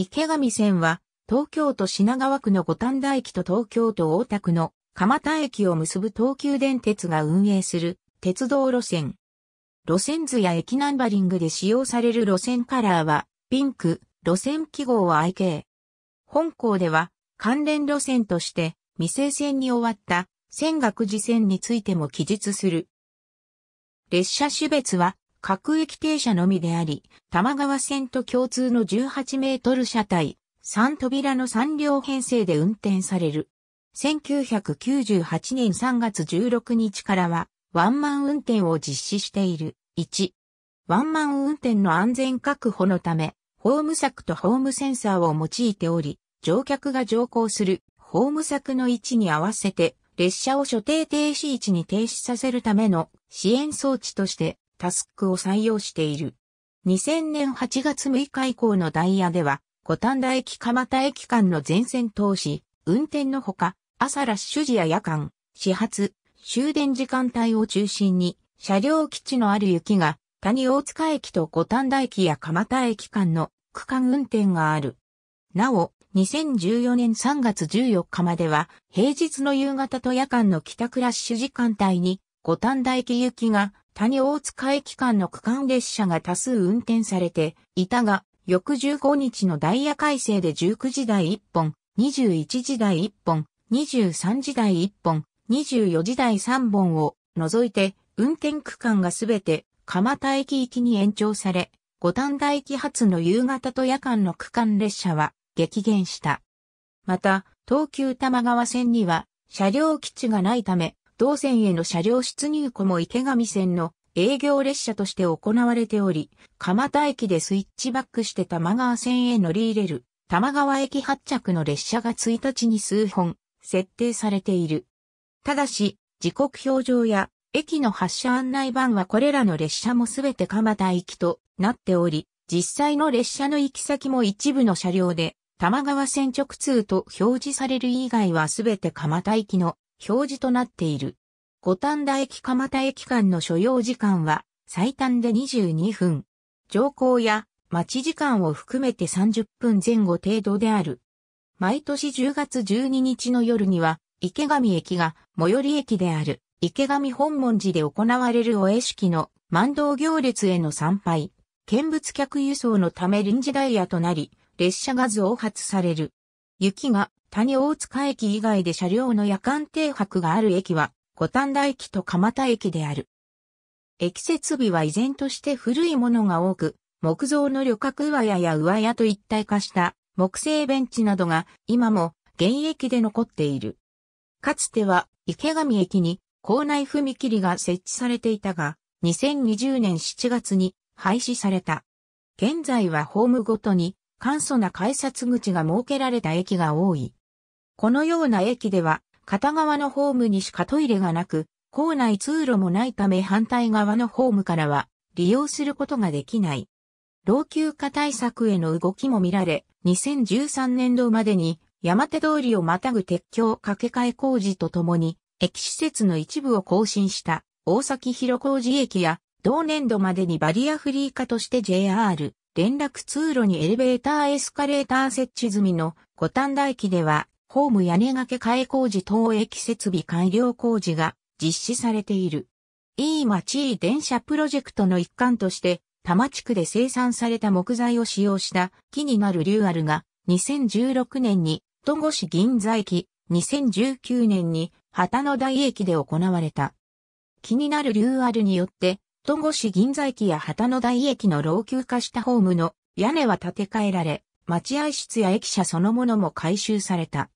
池上線は、東京都品川区の五反田駅と東京都大田区の蒲田駅を結ぶ東急電鉄が運営する鉄道路線。路線図や駅ナンバリングで使用される路線カラーは、ピンク、路線記号は IK。本校では、関連路線として、未成線に終わった、泉岳寺線についても記述する。列車種別は、各駅停車のみであり、玉川線と共通の18メートル車体、3扉の3両編成で運転される。1998年3月16日からは、ワンマン運転を実施している。1、ワンマン運転の安全確保のため、ホーム柵とホームセンサーを用いており、乗客が乗降するホーム柵の位置に合わせて、列車を所定停止位置に停止させるための支援装置として、タスクを採用している。2000年8月6日以降のダイヤでは、五反田駅蒲田駅間の全線通し、運転のほか、朝ラッシュ時や夜間、始発、終電時間帯を中心に、車両基地のある雪が、谷大塚駅と五反田駅や蒲田駅間の区間運転がある。なお、2014年3月14日までは、平日の夕方と夜間の帰宅ラッシュ時間帯に、五反田駅行きが谷大塚駅間の区間列車が多数運転されていたが、翌15日のダイヤ改正で19時台1本、21時台1本、23時台1本、24時台3本を除いて、運転区間がすべて蒲田駅行きに延長され、五反田駅発の夕方と夜間の区間列車は激減した。また、東急多摩川線には車両基地がないため、同線への車両出入庫も池上線の営業列車として行われており、蒲田駅でスイッチバックして玉川線へ乗り入れる玉川駅発着の列車が1日に数本設定されている。ただし、時刻表上や駅の発車案内板はこれらの列車もすべて蒲田行きとなっており、実際の列車の行き先も一部の車両で、玉川線直通と表示される以外はすべて蒲田行きの表示となっている。五反田駅蒲田駅間の所要時間は最短で22分。乗降や待ち時間を含めて30分前後程度である。毎年10月12日の夜には池上駅が最寄り駅である池上本門寺で行われるお絵式の万道行列への参拝、見物客輸送のため臨時ダイヤとなり、列車が増発される。雪が谷大塚駅以外で車両の夜間停泊がある駅は、五反田駅と蒲田駅である。駅設備は依然として古いものが多く、木造の旅客上屋や上屋と一体化した木製ベンチなどが今も現役で残っている。かつては池上駅に校内踏切が設置されていたが、2020年7月に廃止された。現在はホームごとに簡素な改札口が設けられた駅が多い。このような駅では、片側のホームにしかトイレがなく、構内通路もないため反対側のホームからは利用することができない。老朽化対策への動きも見られ、2013年度までに山手通りをまたぐ鉄橋架け替え工事とともに、駅施設の一部を更新した大崎広小路駅や、同年度までにバリアフリー化として JR 連絡通路にエレベーターエスカレーター設置済みの五反田駅ではホーム屋根掛け替え工事等駅設備改良工事が実施されている。いい町いい電車プロジェクトの一環として、多摩地区で生産された木材を使用した木になるリューアルが2016年に戸越銀座駅、2019年に旗の台駅で行われた。気になるリューアルによって、戸越銀座駅や旗の台駅の老朽化したホームの屋根は建て替えられ、待合室や駅舎そのものも改修された。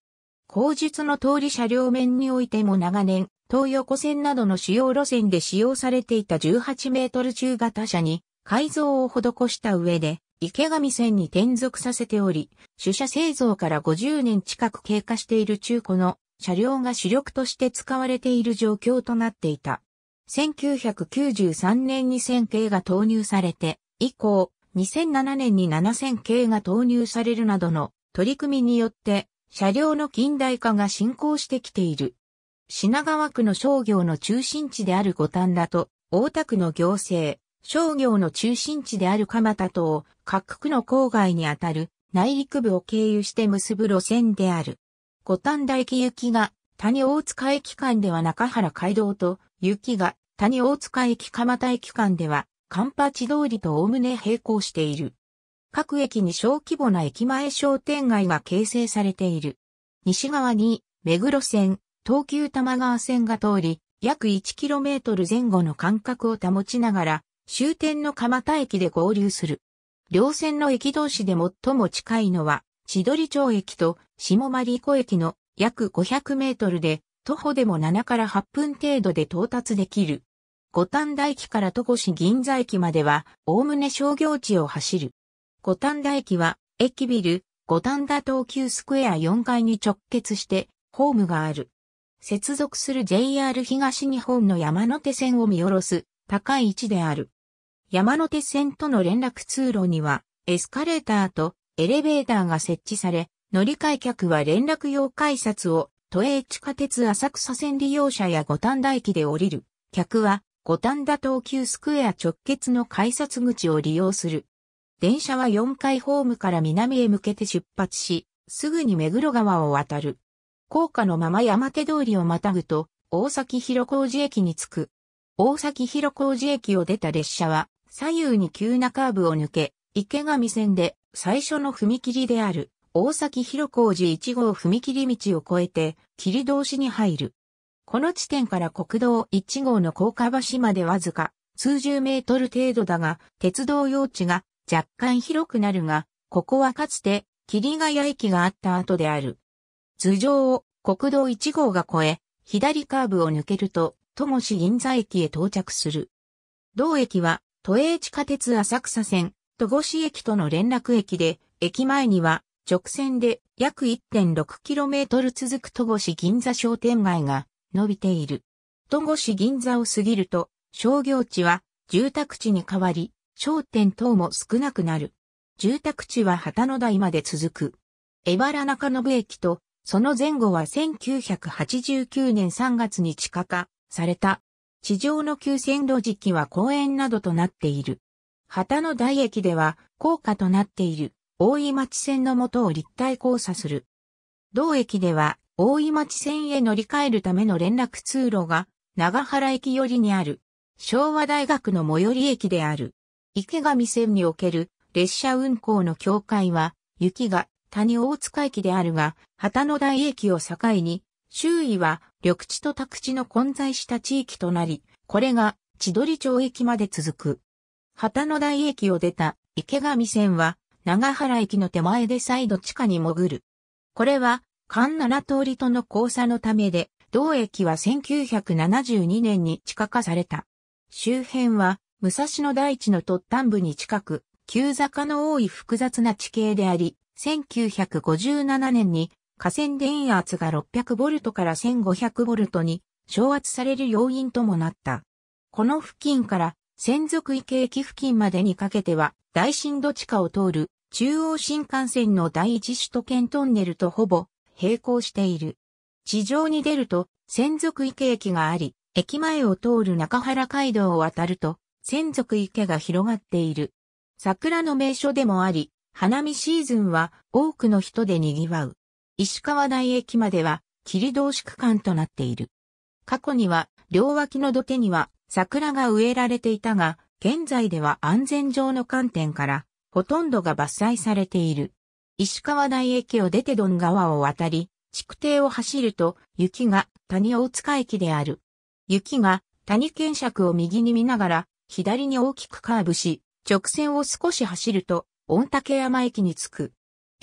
後述の通り車両面においても長年、東横線などの主要路線で使用されていた18メートル中型車に改造を施した上で、池上線に転属させており、主車製造から50年近く経過している中古の車両が主力として使われている状況となっていた。1993年に1000系が投入されて、以降、2007年に7000系が投入されるなどの取り組みによって、車両の近代化が進行してきている。品川区の商業の中心地である五反田と、大田区の行政、商業の中心地である蒲田とを各区の郊外にあたる内陸部を経由して結ぶ路線である。五反田駅行きが谷大塚駅間では中原街道と、行きが谷大塚駅蒲田駅間では、カンパチ通りとおおむね並行している。各駅に小規模な駅前商店街が形成されている。西側に、目黒線、東急多摩川線が通り、約 1km 前後の間隔を保ちながら、終点の蒲田駅で合流する。両線の駅同士で最も近いのは、千鳥町駅と下丸子駅の約500メートルで、徒歩でも7から8分程度で到達できる。五反田駅から戸越銀座駅までは、おおむね商業地を走る。五反田駅は、駅ビル、五反田東急スクエア4階に直結して、ホームがある。接続する JR 東日本の山手線を見下ろす、高い位置である。山手線との連絡通路には、エスカレーターとエレベーターが設置され、乗り換え客は連絡用改札を、都営地下鉄浅草線利用者や五反田駅で降りる。客は、五反田東急スクエア直結の改札口を利用する。電車は4階ホームから南へ向けて出発し、すぐに目黒川を渡る。高架のまま山手通りをまたぐと、大崎広小路駅に着く。大崎広小路駅を出た列車は、左右に急なカーブを抜け、池上線で最初の踏切である、大崎広小路1号踏切道を越えて、切通しに入る。この地点から国道1号の高架橋までわずか、数十メートル程度だが、鉄道用地が若干広くなるが、ここはかつて、霧ヶ谷駅があった後である。頭上を国道1号が越え、左カーブを抜けると、戸越銀座駅へ到着する。同駅は、都営地下鉄浅草線、戸越駅との連絡駅で、駅前には、直線で約 1.6km 続く戸越銀座商店街が伸びている。戸越銀座を過ぎると、商業地は住宅地に変わり、商店等も少なくなる。住宅地は旗の台まで続く。江原中延駅と、その前後は1989年3月に地下化された。地上の急線路時期は公園などとなっている。旗の台駅では、高架となっている大井町線のとを立体交差する。同駅では、大井町線へ乗り換えるための連絡通路が、長原駅寄りにある。昭和大学の最寄り駅である。池上線における列車運行の境界は、雪が谷大塚駅であるが、旗の台駅を境に、周囲は緑地と宅地の混在した地域となり、これが千鳥町駅まで続く。旗の台駅を出た池上線は、長原駅の手前で再度地下に潜る。これは、関七通りとの交差のためで、同駅は1972年に地下化された。周辺は武蔵野大地の突端部に近く、急坂の多い複雑な地形であり、1957年に河川電圧が600ボルトから1500ボルトに昇圧される要因ともなった。この付近から専属池駅付近までにかけては大震度地下を通る中央新幹線の第一首都圏トンネルとほぼ並行している。地上に出ると専属池駅があり、駅前を通る中原街道を渡ると千足池が広がっている。桜の名所でもあり、花見シーズンは多くの人で賑わう。石川台駅までは、霧同士区間となっている。過去には、両脇の土手には桜が植えられていたが、現在では安全上の観点から、ほとんどが伐採されている。石川台駅を出てドン川を渡り、築堤を走ると、雪が谷大塚駅である。雪が谷検尺を右に見ながら、左に大きくカーブし、直線を少し走ると、御嶽山駅に着く。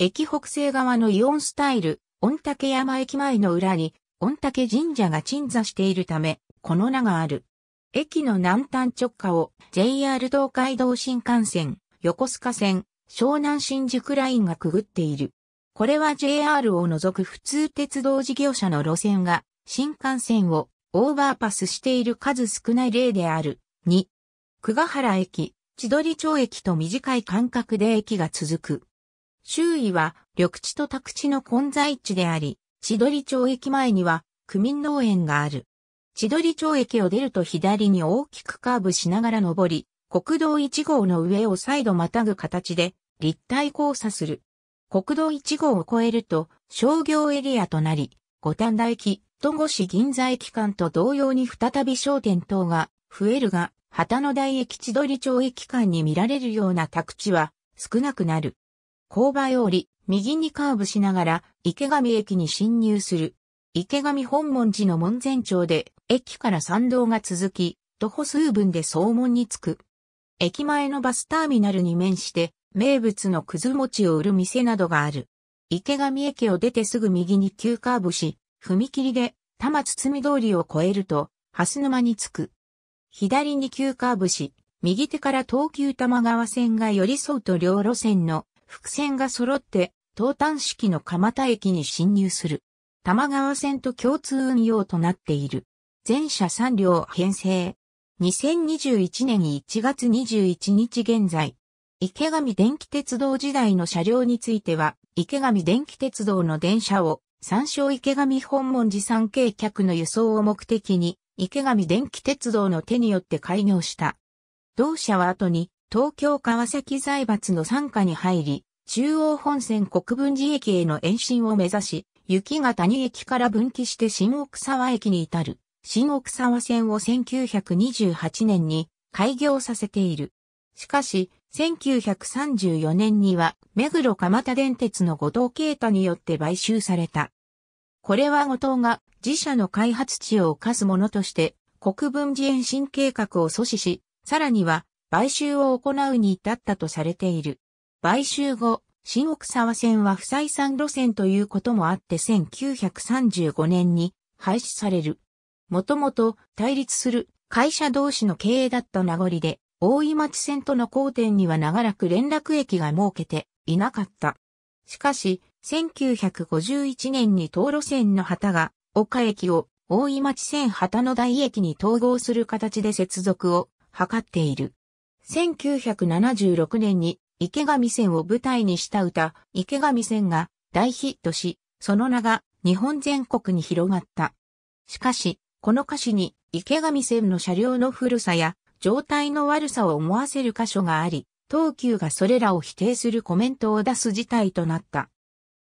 駅北西側のイオンスタイル、御嶽山駅前の裏に、御嶽神社が鎮座しているため、この名がある。駅の南端直下を JR 東海道新幹線、横須賀線、湘南新宿ラインがくぐっている。これは JR を除く普通鉄道事業者の路線が新幹線をオーバーパスしている数少ない例である。2、久ヶ原駅、千鳥町駅と短い間隔で駅が続く。周囲は緑地と宅地の混在地であり、千鳥町駅前には区民農園がある。千鳥町駅を出ると左に大きくカーブしながら上り、国道1号の上を再度またぐ形で立体交差する。国道1号を越えると商業エリアとなり、五反田駅、戸越銀座駅間と同様に再び商店等が増えるが、旗の台駅千鳥町駅間に見られるような宅地は少なくなる。勾配を降り、右にカーブしながら池上駅に進入する。池上本門寺の門前町で駅から参道が続き、徒歩数分で総門に着く。駅前のバスターミナルに面して名物のくず餅を売る店などがある。池上駅を出てすぐ右に急カーブし、踏切で多摩堤通りを越えると、蓮沼に着く。左に急カーブし、右手から東急多摩川線が寄り添うと両路線の伏線が揃って、東端式の蒲田駅に進入する。多摩川線と共通運用となっている。全車3両編成。2021年1月21日現在。池上電気鉄道時代の車両については、池上電気鉄道の電車を、参照池上本門寺産計客の輸送を目的に、池上電気鉄道の手によって開業した。同社は後に東京川崎財閥の参加に入り、中央本線国分寺駅への延伸を目指し、雪が谷駅から分岐して新奥沢駅に至る、新奥沢線を1928年に開業させている。しかし、1934年には、目黒蒲田電鉄の後藤啓太によって買収された。これは後藤が自社の開発地を犯すものとして、国分寺延伸計画を阻止し、さらには、買収を行うに至ったとされている。買収後、新奥沢線は不採算路線ということもあって1935年に廃止される。もともと対立する会社同士の経営だった名残で、大井町線との交点には長らく連絡駅が設けていなかった。しかし、1951年に東路線の旗が岡駅を大井町線旗の台駅に統合する形で接続を図っている。1976年に池上線を舞台にした歌、池上線が大ヒットし、その名が日本全国に広がった。しかし、この歌詞に池上線の車両の古さや状態の悪さを思わせる箇所があり、東急がそれらを否定するコメントを出す事態となった。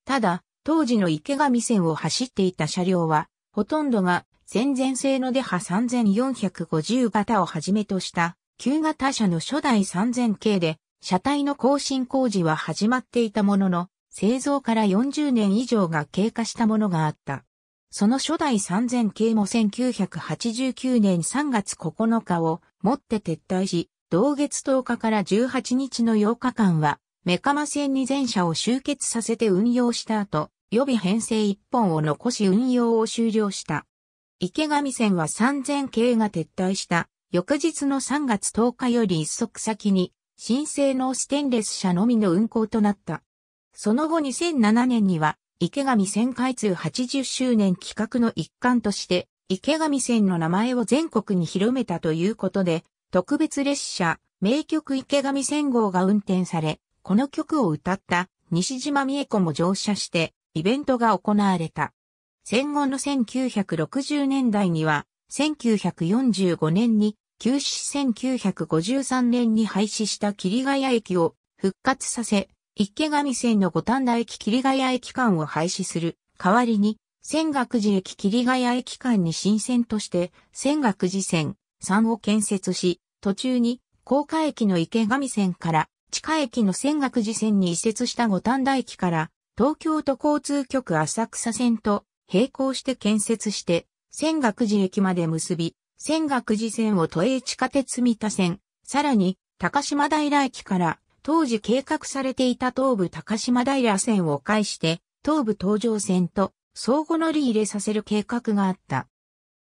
ただ、当時の池上線を走っていた車両は、ほとんどが戦前製のデハ3450型をはじめとした旧型車の初代3000系で、車体の更新工事は始まっていたものの、製造から40年以上が経過したものがあった。その初代3000系も1989年3月9日をもって撤退し、同月10日から18日の8日間はメカマ線に全車を集結させて運用した後、予備編成1本を残し運用を終了した。池上線は3000系が撤退した翌日の3月10日より一足先に新製のステンレス車のみの運行となった。その後2007年には池上線開通80周年企画の一環として池上線の名前を全国に広めたということで特別列車名曲池上線号が運転されこの曲を歌った西島美恵子も乗車してイベントが行われた。戦後の1960年代には、1945年に休止1953年に廃止した霧ヶ谷駅を復活させ、池上線の五反田駅霧ヶ谷駅間を廃止する代わりに、仙岳寺駅霧ヶ谷駅間に新線として仙岳寺線3を建設し、途中に高架駅の池上線から地下駅の仙岳寺線に移設した五反田駅から、東京都交通局浅草線と並行して建設して、仙岳寺駅まで結び、仙岳寺線を都営地下鉄三田線、さらに高島平駅から当時計画されていた東武高島平線を介して東武東上線と相互乗り入れさせる計画があった。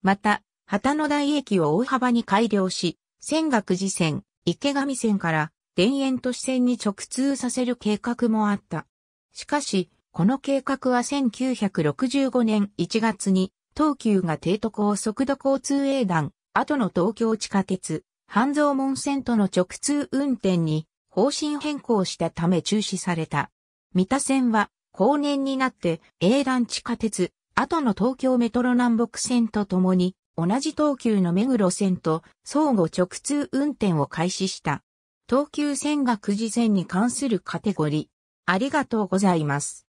また、旗の台駅を大幅に改良し、仙岳寺線、池上線から田園都市線に直通させる計画もあった。しかし、この計画は1965年1月に、東急が帝都高速度交通営団、後の東京地下鉄、半蔵門線との直通運転に方針変更したため中止された。三田線は後年になって営団地下鉄、後の東京メトロ南北線とともに同じ東急の目黒線と相互直通運転を開始した。東急線がくじ線に関するカテゴリー。ありがとうございます。